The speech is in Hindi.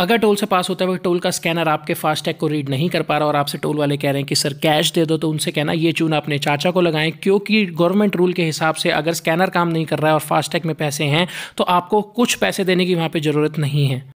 अगर टोल से पास है वह टोल का स्कैनर आपके फास्टैग को रीड नहीं कर पा रहा और आपसे टोल वाले कह रहे हैं कि सर कैश दे दो तो उनसे कहना ये चून अपने चाचा को लगाएं क्योंकि गवर्नमेंट रूल के हिसाब से अगर स्कैनर काम नहीं कर रहा है और फास्टैग में पैसे हैं तो आपको कुछ पैसे देने की वहाँ पर ज़रूरत नहीं है